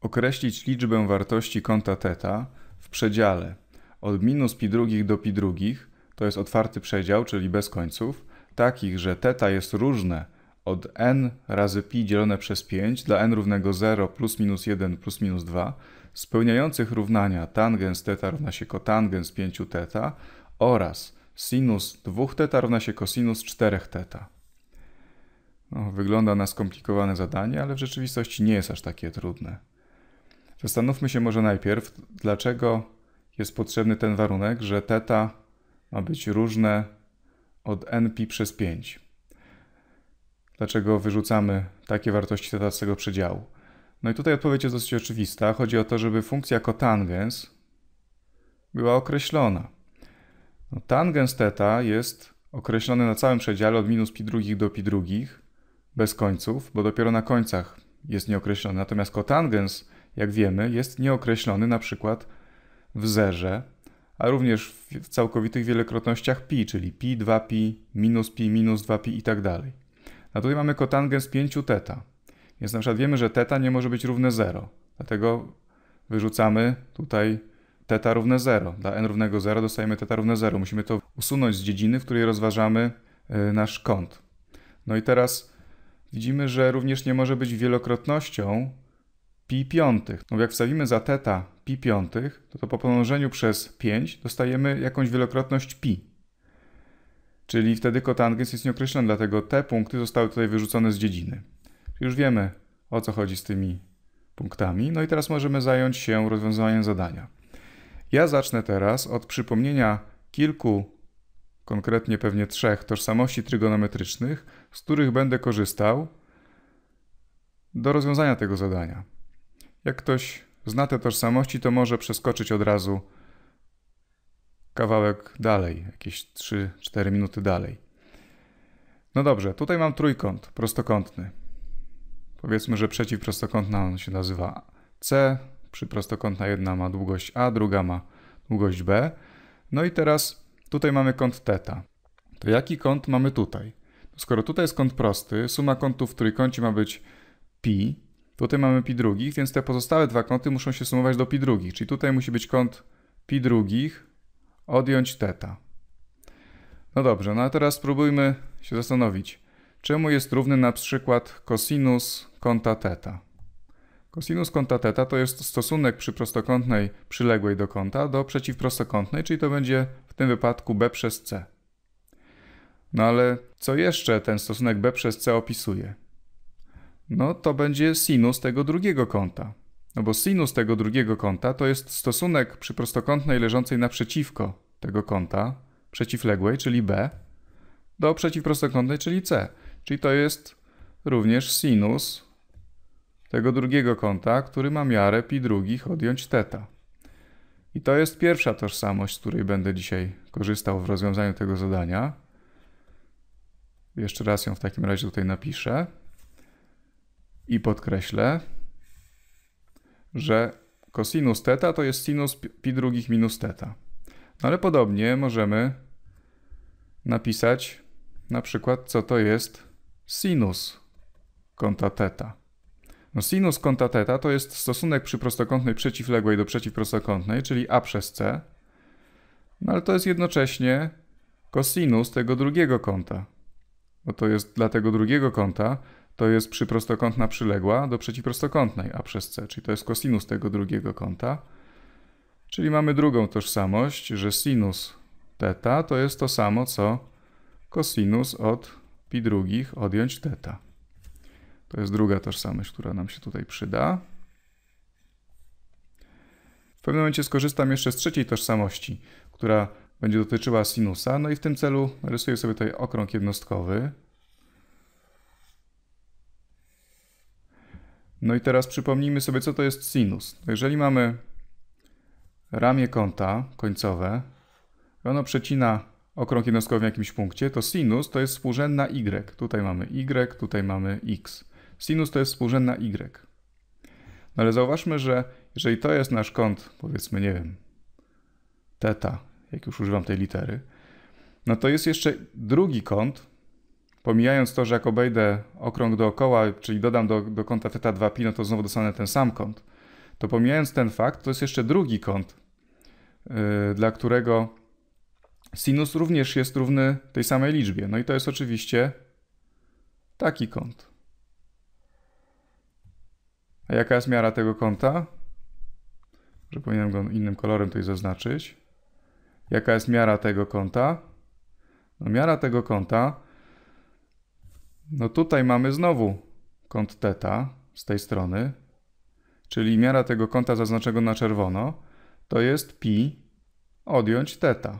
Określić liczbę wartości kąta θ w przedziale od minus pi drugich do pi drugich, to jest otwarty przedział, czyli bez końców, takich, że θ jest różne od n razy pi dzielone przez 5 dla n równego 0 plus minus 1 plus minus 2, spełniających równania tangens θ równa się kotangens 5 θ oraz sinus 2 θ równa się kosinus 4 θ. No, wygląda na skomplikowane zadanie, ale w rzeczywistości nie jest aż takie trudne. Zastanówmy się może najpierw, dlaczego jest potrzebny ten warunek, że θ ma być różne od nπ przez 5. Dlaczego wyrzucamy takie wartości θ z tego przedziału? No i tutaj odpowiedź jest dosyć oczywista. Chodzi o to, żeby funkcja kotangens była określona. No, tangens θ jest określony na całym przedziale od minus pi drugich do pi drugich, bez końców, bo dopiero na końcach jest nieokreślony. Natomiast kotangens jak wiemy, jest nieokreślony na przykład w zerze, a również w całkowitych wielokrotnościach pi, czyli pi, 2pi, minus pi, minus 2pi i tak dalej. A tutaj mamy kotangens 5 teta. Więc na przykład wiemy, że teta nie może być równe 0. Dlatego wyrzucamy tutaj teta równe 0. Dla n równego 0 dostajemy teta równe 0. Musimy to usunąć z dziedziny, w której rozważamy y, nasz kąt. No i teraz widzimy, że również nie może być wielokrotnością pi piątych. No jak wstawimy za teta pi piątych, to, to po pomnożeniu przez 5 dostajemy jakąś wielokrotność pi. Czyli wtedy kotangens jest nieokreślony, dlatego te punkty zostały tutaj wyrzucone z dziedziny. Już wiemy, o co chodzi z tymi punktami. No i teraz możemy zająć się rozwiązaniem zadania. Ja zacznę teraz od przypomnienia kilku, konkretnie pewnie trzech, tożsamości trygonometrycznych, z których będę korzystał do rozwiązania tego zadania. Jak ktoś zna te tożsamości, to może przeskoczyć od razu kawałek dalej, jakieś 3-4 minuty dalej. No dobrze, tutaj mam trójkąt prostokątny. Powiedzmy, że przeciwprostokątna on się nazywa C. Przyprostokątna jedna ma długość A, druga ma długość B. No i teraz tutaj mamy kąt θ. To jaki kąt mamy tutaj? No skoro tutaj jest kąt prosty, suma kątów w trójkącie ma być pi, Tutaj mamy pi drugich, więc te pozostałe dwa kąty muszą się sumować do pi drugich, czyli tutaj musi być kąt pi drugich odjąć teta. No dobrze, no a teraz spróbujmy się zastanowić, czemu jest równy na przykład kosinus kąta teta. Kosinus kąta teta to jest stosunek przy prostokątnej przyległej do kąta do przeciwprostokątnej, czyli to będzie w tym wypadku b przez c. No ale co jeszcze ten stosunek b przez c opisuje? no to będzie sinus tego drugiego kąta. No bo sinus tego drugiego kąta to jest stosunek przy prostokątnej leżącej naprzeciwko tego kąta, przeciwległej, czyli B, do przeciwprostokątnej, czyli C. Czyli to jest również sinus tego drugiego kąta, który ma miarę pi drugich odjąć theta. I to jest pierwsza tożsamość, z której będę dzisiaj korzystał w rozwiązaniu tego zadania. Jeszcze raz ją w takim razie tutaj napiszę. I podkreślę, że cosinus theta to jest sinus pi drugich minus theta. No ale podobnie możemy napisać na przykład, co to jest sinus kąta theta. No sinus kąta theta to jest stosunek przy prostokątnej przeciwległej do przeciwprostokątnej, czyli a przez c. No ale to jest jednocześnie cosinus tego drugiego kąta. Bo to jest dla tego drugiego kąta to jest przyprostokątna przyległa do przeciwprostokątnej a przez c, czyli to jest kosinus tego drugiego kąta. Czyli mamy drugą tożsamość, że sinus teta to jest to samo co kosinus od pi drugich odjąć teta. To jest druga tożsamość, która nam się tutaj przyda. W pewnym momencie skorzystam jeszcze z trzeciej tożsamości, która będzie dotyczyła sinusa. No i w tym celu rysuję sobie tutaj okrąg jednostkowy, No i teraz przypomnijmy sobie, co to jest sinus. Jeżeli mamy ramię kąta końcowe, ono przecina okrąg jednostkowy w jakimś punkcie, to sinus to jest współrzędna y. Tutaj mamy y, tutaj mamy x. Sinus to jest współrzędna y. No ale zauważmy, że jeżeli to jest nasz kąt, powiedzmy, nie wiem, teta, jak już używam tej litery, no to jest jeszcze drugi kąt, Pomijając to, że jak obejdę okrąg dookoła, czyli dodam do, do kąta θ 2π, no to znowu dostanę ten sam kąt. To pomijając ten fakt, to jest jeszcze drugi kąt, yy, dla którego sinus również jest równy tej samej liczbie. No i to jest oczywiście taki kąt. A jaka jest miara tego kąta? Że powinienem go innym kolorem tutaj zaznaczyć. Jaka jest miara tego kąta? No, miara tego kąta no tutaj mamy znowu kąt θ z tej strony, czyli miara tego kąta zaznaczonego na czerwono, to jest pi odjąć θ.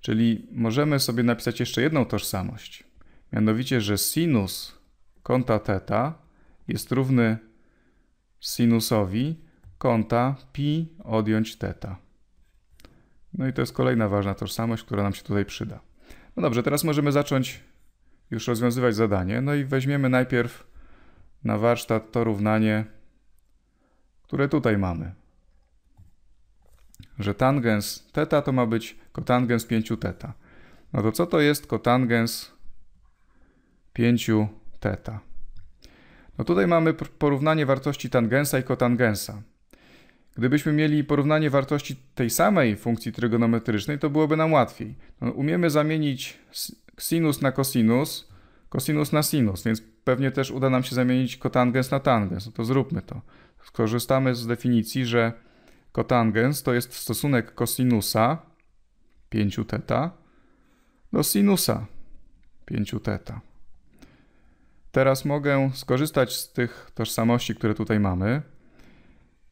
Czyli możemy sobie napisać jeszcze jedną tożsamość, mianowicie, że sinus kąta θ jest równy sinusowi kąta pi odjąć θ. No i to jest kolejna ważna tożsamość, która nam się tutaj przyda. No dobrze, teraz możemy zacząć już rozwiązywać zadanie. No i weźmiemy najpierw na warsztat to równanie, które tutaj mamy. Że tangens teta to ma być kotangens 5θ. No to co to jest kotangens 5θ? No tutaj mamy porównanie wartości tangensa i kotangensa. Gdybyśmy mieli porównanie wartości tej samej funkcji trygonometrycznej, to byłoby nam łatwiej. No, umiemy zamienić sinus na cosinus, cosinus na sinus, więc pewnie też uda nam się zamienić kotangens na tangens. No to zróbmy to. Skorzystamy z definicji, że kotangens to jest stosunek kosinusa 5 θ do sinusa 5 θ. Teraz mogę skorzystać z tych tożsamości, które tutaj mamy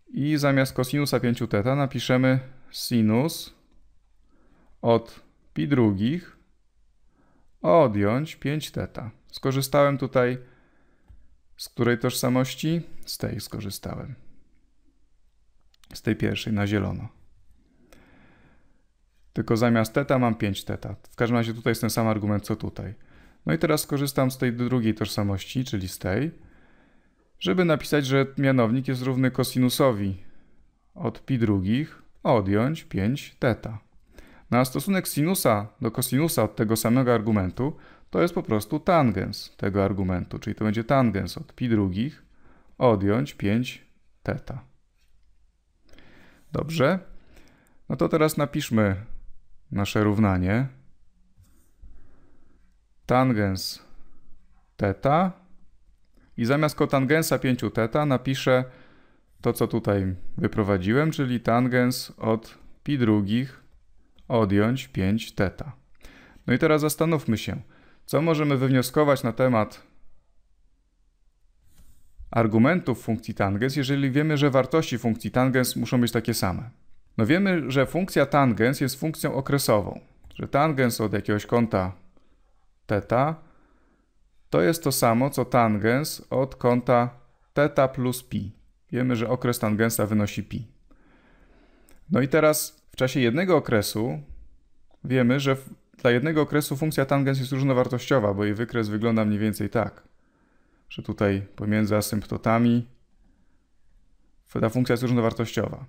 i zamiast kosinusa 5 θ napiszemy sinus od pi drugich odjąć 5 teta. Skorzystałem tutaj z której tożsamości? Z tej skorzystałem. Z tej pierwszej, na zielono. Tylko zamiast teta mam 5 teta. W każdym razie tutaj jest ten sam argument co tutaj. No i teraz skorzystam z tej drugiej tożsamości, czyli z tej, żeby napisać, że mianownik jest równy kosinusowi od pi drugich odjąć 5 teta. Na stosunek sinusa do kosinusa od tego samego argumentu to jest po prostu tangens tego argumentu, czyli to będzie tangens od pi drugich odjąć 5 teta. Dobrze. No to teraz napiszmy nasze równanie. Tangens teta i zamiast kotangensa 5 teta napiszę to, co tutaj wyprowadziłem, czyli tangens od pi drugich odjąć 5 teta. No i teraz zastanówmy się, co możemy wywnioskować na temat argumentów funkcji tangens, jeżeli wiemy, że wartości funkcji tangens muszą być takie same. No wiemy, że funkcja tangens jest funkcją okresową, że tangens od jakiegoś kąta teta to jest to samo, co tangens od kąta teta plus pi. Wiemy, że okres tangensa wynosi pi. No i teraz w czasie jednego okresu wiemy, że dla jednego okresu funkcja tangens jest różnowartościowa, bo jej wykres wygląda mniej więcej tak, że tutaj pomiędzy asymptotami ta funkcja jest różnowartościowa.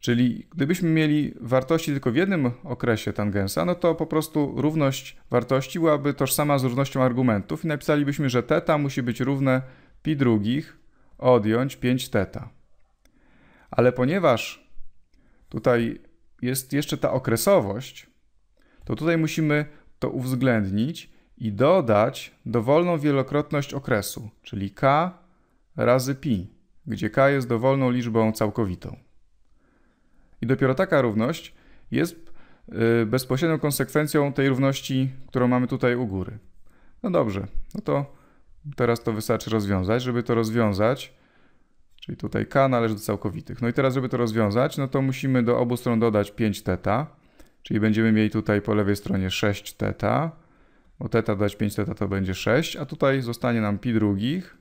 Czyli gdybyśmy mieli wartości tylko w jednym okresie tangensa, no to po prostu równość wartości byłaby tożsama z równością argumentów i napisalibyśmy, że θ musi być równe pi drugich odjąć 5 θ. Ale ponieważ tutaj jest jeszcze ta okresowość, to tutaj musimy to uwzględnić i dodać dowolną wielokrotność okresu, czyli k razy pi, gdzie k jest dowolną liczbą całkowitą. I dopiero taka równość jest y, bezpośrednią konsekwencją tej równości, którą mamy tutaj u góry. No dobrze, no to teraz to wystarczy rozwiązać. Żeby to rozwiązać, Czyli tutaj k należy do całkowitych. No i teraz, żeby to rozwiązać, no to musimy do obu stron dodać 5 θ, czyli będziemy mieli tutaj po lewej stronie 6 θ, bo θ dodać 5 θ to będzie 6, a tutaj zostanie nam pi drugich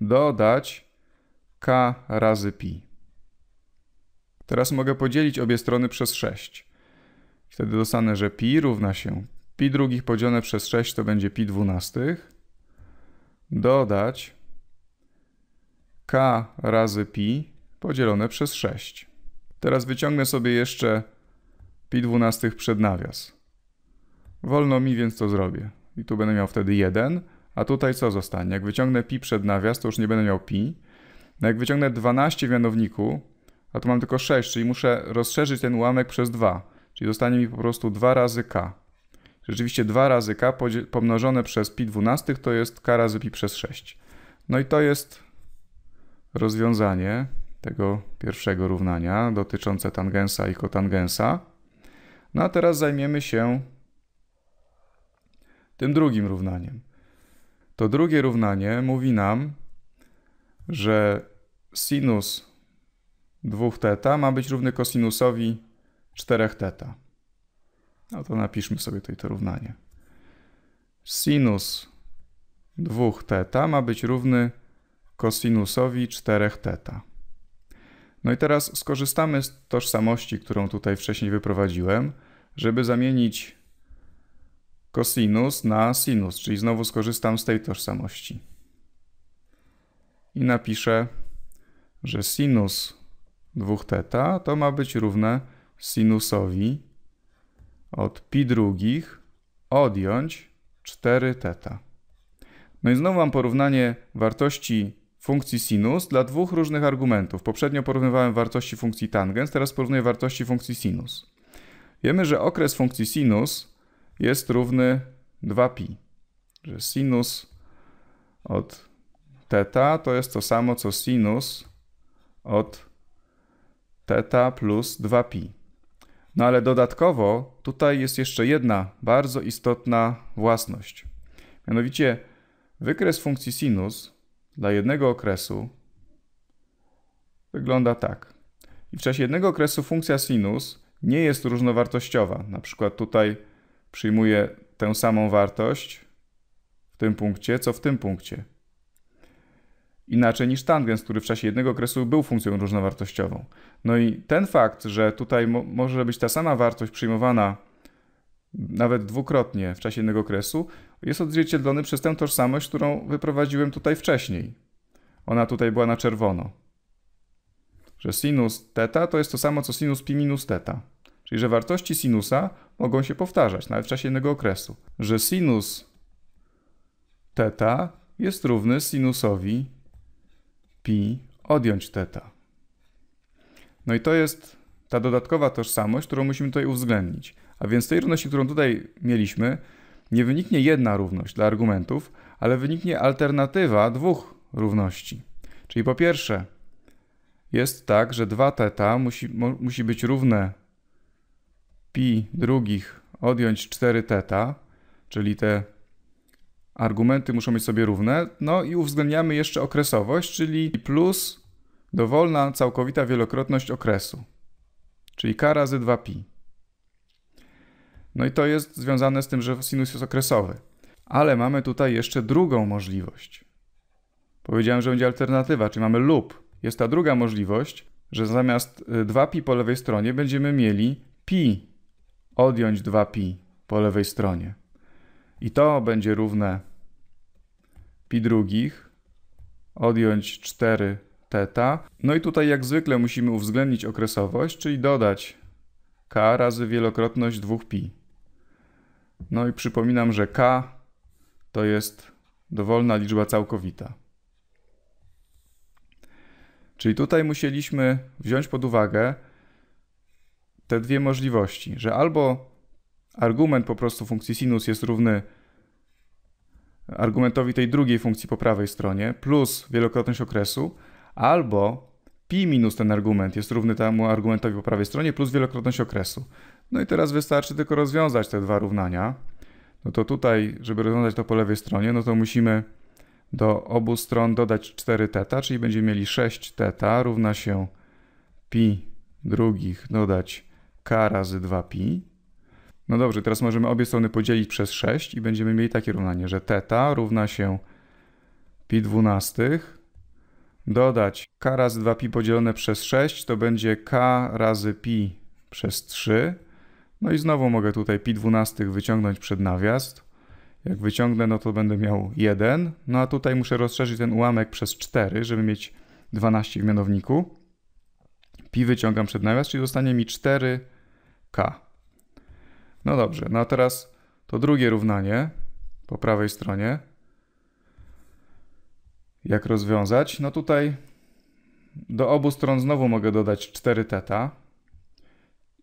dodać k razy pi. Teraz mogę podzielić obie strony przez 6. Wtedy dostanę, że pi równa się pi drugich podzielone przez 6 to będzie pi dwunastych dodać k razy pi podzielone przez 6. Teraz wyciągnę sobie jeszcze pi 12 przed nawias. Wolno mi, więc to zrobię. I tu będę miał wtedy 1, a tutaj co zostanie? Jak wyciągnę pi przed nawias, to już nie będę miał pi. No jak wyciągnę 12 w mianowniku, a tu mam tylko 6, czyli muszę rozszerzyć ten ułamek przez 2. Czyli zostanie mi po prostu 2 razy k. Rzeczywiście 2 razy k pomnożone przez pi 12 to jest k razy pi przez 6. No i to jest rozwiązanie tego pierwszego równania dotyczące tangensa i kotangensa. No a teraz zajmiemy się tym drugim równaniem. To drugie równanie mówi nam, że sinus 2θ ma być równy kosinusowi 4θ. No to napiszmy sobie tutaj to równanie. Sinus 2θ ma być równy kosinusowi 4 teta. No i teraz skorzystamy z tożsamości, którą tutaj wcześniej wyprowadziłem, żeby zamienić kosinus na sinus, czyli znowu skorzystam z tej tożsamości. I napiszę, że sinus 2 teta to ma być równe sinusowi od pi drugich odjąć 4 teta. No i znowu mam porównanie wartości funkcji sinus dla dwóch różnych argumentów. Poprzednio porównywałem wartości funkcji tangens, teraz porównuję wartości funkcji sinus. Wiemy, że okres funkcji sinus jest równy 2π, że sinus od θ to jest to samo co sinus od θ plus 2π. No ale dodatkowo tutaj jest jeszcze jedna bardzo istotna własność. Mianowicie wykres funkcji sinus dla jednego okresu wygląda tak. I w czasie jednego okresu funkcja sinus nie jest różnowartościowa. Na przykład tutaj przyjmuję tę samą wartość w tym punkcie, co w tym punkcie. Inaczej niż tangens, który w czasie jednego okresu był funkcją różnowartościową. No i ten fakt, że tutaj mo może być ta sama wartość przyjmowana nawet dwukrotnie w czasie jednego okresu, jest odzwierciedlony przez tę tożsamość, którą wyprowadziłem tutaj wcześniej. Ona tutaj była na czerwono. Że sinus theta to jest to samo co sinus pi minus theta, Czyli że wartości sinusa mogą się powtarzać, nawet w czasie innego okresu. Że sinus theta jest równy sinusowi pi odjąć theta. No i to jest ta dodatkowa tożsamość, którą musimy tutaj uwzględnić. A więc tej równości, którą tutaj mieliśmy, nie wyniknie jedna równość dla argumentów, ale wyniknie alternatywa dwóch równości. Czyli po pierwsze, jest tak, że 2 teta musi, musi być równe pi drugich odjąć 4 teta, czyli te argumenty muszą być sobie równe. No i uwzględniamy jeszcze okresowość, czyli plus dowolna całkowita wielokrotność okresu, czyli k razy 2pi. No i to jest związane z tym, że sinus jest okresowy. Ale mamy tutaj jeszcze drugą możliwość. Powiedziałem, że będzie alternatywa, czyli mamy lub. Jest ta druga możliwość, że zamiast 2pi y, po lewej stronie będziemy mieli pi. Odjąć 2pi po lewej stronie. I to będzie równe pi drugich, odjąć 4 teta. No i tutaj jak zwykle musimy uwzględnić okresowość, czyli dodać k razy wielokrotność 2pi. No i przypominam, że k to jest dowolna liczba całkowita. Czyli tutaj musieliśmy wziąć pod uwagę te dwie możliwości, że albo argument po prostu funkcji sinus jest równy argumentowi tej drugiej funkcji po prawej stronie plus wielokrotność okresu, albo pi minus ten argument jest równy temu argumentowi po prawej stronie plus wielokrotność okresu. No i teraz wystarczy tylko rozwiązać te dwa równania. No to tutaj, żeby rozwiązać to po lewej stronie, no to musimy do obu stron dodać 4 teta, czyli będziemy mieli 6 teta równa się pi drugich dodać k razy 2pi. No dobrze, teraz możemy obie strony podzielić przez 6 i będziemy mieli takie równanie, że teta równa się pi dwunastych dodać k razy 2pi podzielone przez 6 to będzie k razy pi przez 3 no i znowu mogę tutaj pi 12 wyciągnąć przed nawias. Jak wyciągnę, no to będę miał 1. No a tutaj muszę rozszerzyć ten ułamek przez 4, żeby mieć 12 w mianowniku. Pi wyciągam przed nawias, czyli zostanie mi 4k. No dobrze, no a teraz to drugie równanie po prawej stronie. Jak rozwiązać? No tutaj do obu stron znowu mogę dodać 4 teta.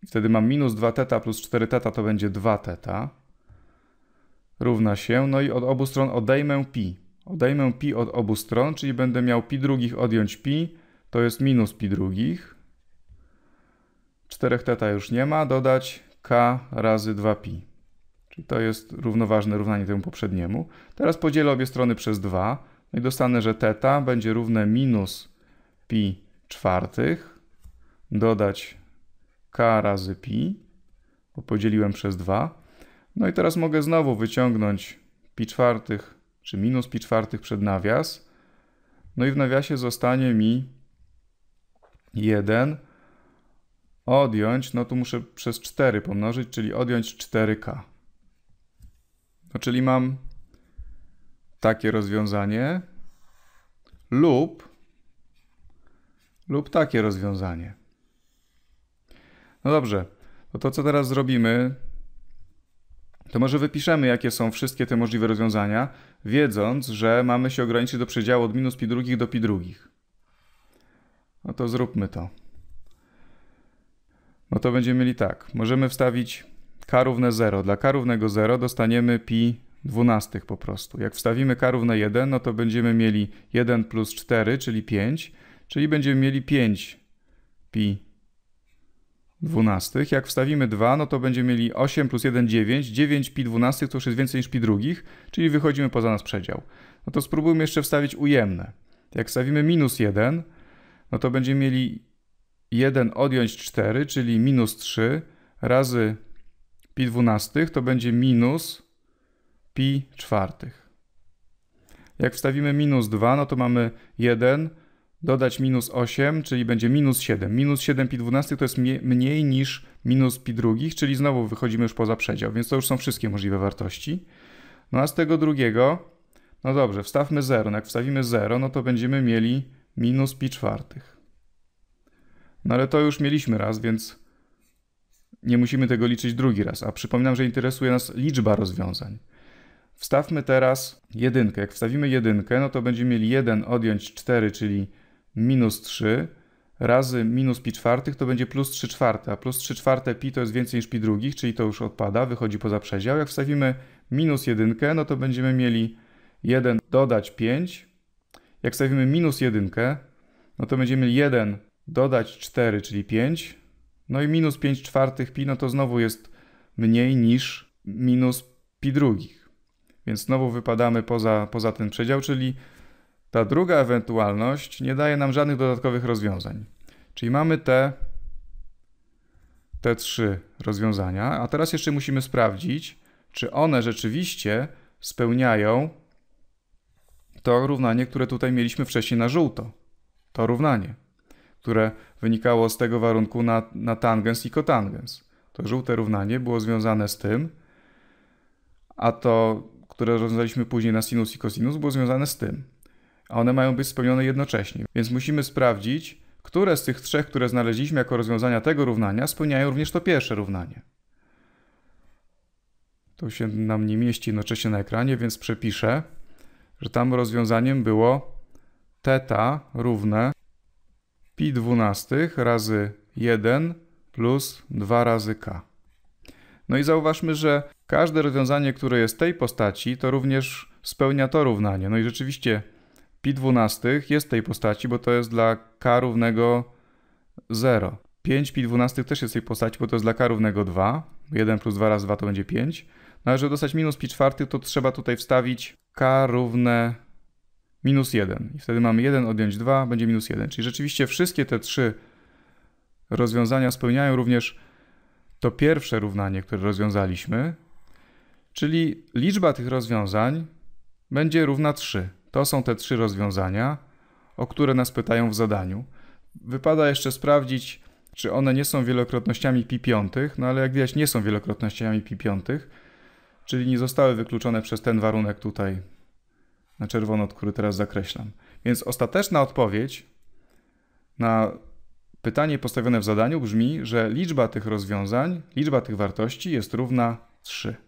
Wtedy mam minus 2 teta plus 4 teta to będzie 2 teta. Równa się, no i od obu stron odejmę pi. Odejmę pi od obu stron, czyli będę miał pi drugich odjąć pi, to jest minus pi drugich. 4 teta już nie ma, dodać k razy 2pi. Czyli to jest równoważne równanie temu poprzedniemu. Teraz podzielę obie strony przez 2 no i dostanę, że teta będzie równe minus pi czwartych, dodać k razy pi, bo podzieliłem przez 2. No i teraz mogę znowu wyciągnąć pi czwartych, czy minus pi czwartych przed nawias. No i w nawiasie zostanie mi 1 odjąć, no tu muszę przez 4 pomnożyć, czyli odjąć 4k. No czyli mam takie rozwiązanie lub lub takie rozwiązanie. No dobrze, no to co teraz zrobimy? To może wypiszemy, jakie są wszystkie te możliwe rozwiązania, wiedząc, że mamy się ograniczyć do przedziału od minus pi drugich do pi drugich. No to zróbmy to. No to będziemy mieli tak. Możemy wstawić k równe 0. Dla k równego 0 dostaniemy pi 12 po prostu. Jak wstawimy k równe 1, no to będziemy mieli 1 plus 4, czyli 5, czyli będziemy mieli 5 pi dwunastych. Jak wstawimy 2, no to będziemy mieli 8 plus 1, 9. 9 pi dwunastych to już jest więcej niż pi drugich, czyli wychodzimy poza nasz przedział. No to spróbujmy jeszcze wstawić ujemne. Jak wstawimy minus 1, no to będziemy mieli 1 odjąć 4, czyli minus 3 razy pi dwunastych to będzie minus pi czwartych. Jak wstawimy minus 2, no to mamy 1 dodać minus 8, czyli będzie minus 7. Minus 7 pi 12 to jest mniej niż minus pi drugich, czyli znowu wychodzimy już poza przedział, więc to już są wszystkie możliwe wartości. No a z tego drugiego, no dobrze, wstawmy 0. No jak wstawimy 0, no to będziemy mieli minus pi czwartych. No ale to już mieliśmy raz, więc nie musimy tego liczyć drugi raz. A przypominam, że interesuje nas liczba rozwiązań. Wstawmy teraz jedynkę. Jak wstawimy jedynkę, no to będziemy mieli 1 odjąć 4, czyli minus 3 razy minus pi czwartych to będzie plus 3 czwarte, a plus 3 czwarte pi to jest więcej niż pi drugich, czyli to już odpada, wychodzi poza przedział. Jak wstawimy minus 1, no to będziemy mieli 1 dodać 5. Jak wstawimy minus 1, no to będziemy mieli 1 dodać 4, czyli 5. No i minus 5 czwartych pi, no to znowu jest mniej niż minus pi drugich. Więc znowu wypadamy poza, poza ten przedział, czyli ta druga ewentualność nie daje nam żadnych dodatkowych rozwiązań. Czyli mamy te, te trzy rozwiązania, a teraz jeszcze musimy sprawdzić, czy one rzeczywiście spełniają to równanie, które tutaj mieliśmy wcześniej na żółto. To równanie, które wynikało z tego warunku na, na tangens i kotangens. To żółte równanie było związane z tym, a to, które rozwiązaliśmy później na sinus i kosinus, było związane z tym a one mają być spełnione jednocześnie. Więc musimy sprawdzić, które z tych trzech, które znaleźliśmy jako rozwiązania tego równania, spełniają również to pierwsze równanie. To się nam nie mieści jednocześnie na ekranie, więc przepiszę, że tam rozwiązaniem było θ równe pi 12 razy 1 plus 2 razy k. No i zauważmy, że każde rozwiązanie, które jest tej postaci, to również spełnia to równanie. No i rzeczywiście Pi 12 jest w tej postaci, bo to jest dla k równego 0. 5 pi 12 też jest w tej postaci, bo to jest dla k równego 2. 1 plus 2 razy 2 to będzie 5. No ale żeby dostać minus pi 4, to trzeba tutaj wstawić k równe minus 1. I wtedy mamy 1 odjąć 2, będzie minus 1. Czyli rzeczywiście wszystkie te trzy rozwiązania spełniają również to pierwsze równanie, które rozwiązaliśmy. Czyli liczba tych rozwiązań będzie równa 3. To są te trzy rozwiązania, o które nas pytają w zadaniu. Wypada jeszcze sprawdzić, czy one nie są wielokrotnościami pi piątych, no ale jak widać nie są wielokrotnościami pi piątych, czyli nie zostały wykluczone przez ten warunek tutaj na czerwono, który teraz zakreślam. Więc ostateczna odpowiedź na pytanie postawione w zadaniu brzmi, że liczba tych rozwiązań, liczba tych wartości jest równa 3.